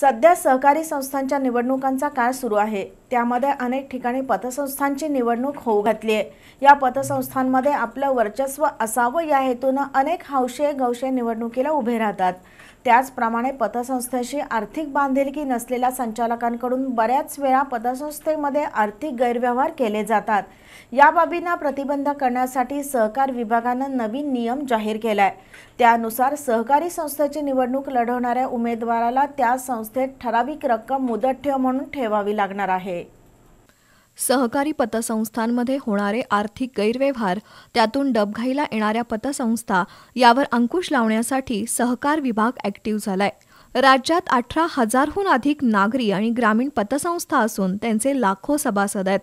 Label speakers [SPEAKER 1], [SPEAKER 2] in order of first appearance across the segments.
[SPEAKER 1] सध्या सहकारी संस्थांच्या निवडणुकांचा काळ सुरू आहे त्यामध्ये अनेक ठिकाणी पतसंस्थांची निवडणूक होऊ घातली आहे या पतसंस्थांमध्ये आपलं वर्चस्व असावं या हेतूनं अनेक हौशे गौशे निवडणुकीला उभे राहतात त्याचप्रमाणे पतसंस्थेशी आर्थिक बांधिलकी नसलेल्या संचालकांकडून बऱ्याच वेळा पतसंस्थेमध्ये आर्थिक गैरव्यवहार केले जातात या बाबींना प्रतिबंध करण्यासाठी सहकार विभागानं नवीन नियम जाहीर केलाय त्यानुसार सहकारी संस्थेची निवडणूक लढवणाऱ्या उमेदवाराला त्या संस्थेत ठराविक रक्कम मुदत ठेव म्हणून ठेवावी लागणार आहे
[SPEAKER 2] सहकारी पतसंस्थांमध्ये होणारे आर्थिक गैरव्यवहार त्यातून डबघाईला येणाऱ्या पतसंस्था यावर अंकुश लावण्यासाठी सहकार विभाग ॲक्टिव्ह झालाय राज्यात अठरा हजारहून अधिक नागरी आणि ग्रामीण पतसंस्था असून त्यांचे लाखो सभासद आहेत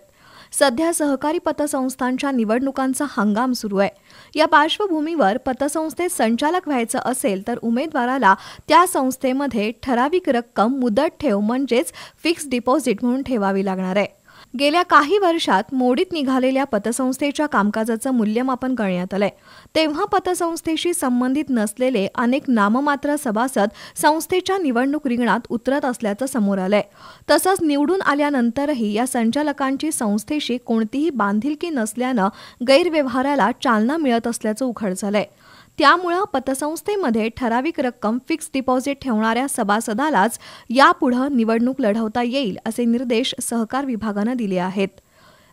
[SPEAKER 2] सध्या सहकारी पतसंस्थांच्या निवडणुकांचा हंगाम सुरू आहे या पार्श्वभूमीवर पतसंस्थेत संचालक व्हायचं असेल तर उमेदवाराला त्या संस्थेमध्ये ठराविक रक्कम मुदत ठेव म्हणजेच फिक्स्ड डिपॉझिट म्हणून ठेवावी लागणार आहे गेल्या काही वर्षात मोडीत निघालेल्या पतसंस्थेच्या कामकाजाचं मूल्यमापन करण्यात आलंय तेव्हा पतसंस्थेशी संबंधित नसलेले अनेक नाममात्र सभासद संस्थेच्या निवडणूक रिंगणात उतरत असल्याचं समोर आलंय तसंच निवडून आल्यानंतरही या संचालकांची संस्थेशी कोणतीही बांधिलकी नसल्यानं गैरव्यवहाराला चालना मिळत असल्याचं उघड झालंय त्यामुळं पतसंस्थेमध्ये ठराविक रक्कम फिक्स डिपॉझिट ठेवणाऱ्या सभासदालाच यापुढं निवडणूक लढवता येईल असे निर्देश सहकार विभागानं दिले आहेत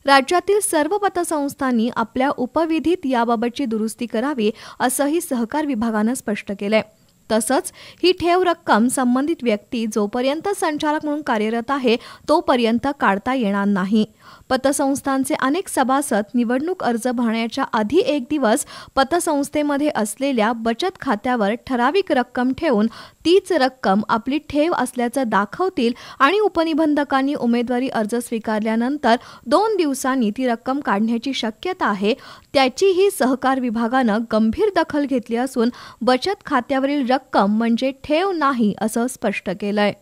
[SPEAKER 2] राज्यातील सर्व पतसंस्थांनी आपल्या उपविधीत याबाबतची दुरुस्ती करावी असंही सहकार विभागानं स्पष्ट केलंय तसंच ही ठेव रक्कम संबंधित व्यक्ती जोपर्यंत संचालक म्हणून कार्यरत आहे तोपर्यंत काढता येणार नाही पतसंस्थांचे अनेक सभासद निवडणूक अर्ज भरण्याच्या आधी एक दिवस पतसंस्थेमध्ये असलेल्या बचत खात्यावर ठराविक रक्कम ठेवून तीच रक्कम आपली ठेव असल्याचं दाखवतील आणि उपनिबंधकांनी उमेदवारी अर्ज स्वीकारल्यानंतर दोन दिवसांनी ती रक्कम काढण्याची शक्यता आहे त्याचीही सहकार विभागानं गंभीर दखल घेतली असून बचत खात्यावरील रक्कम म्हणजे ठेव नाही असं स्पष्ट केलंय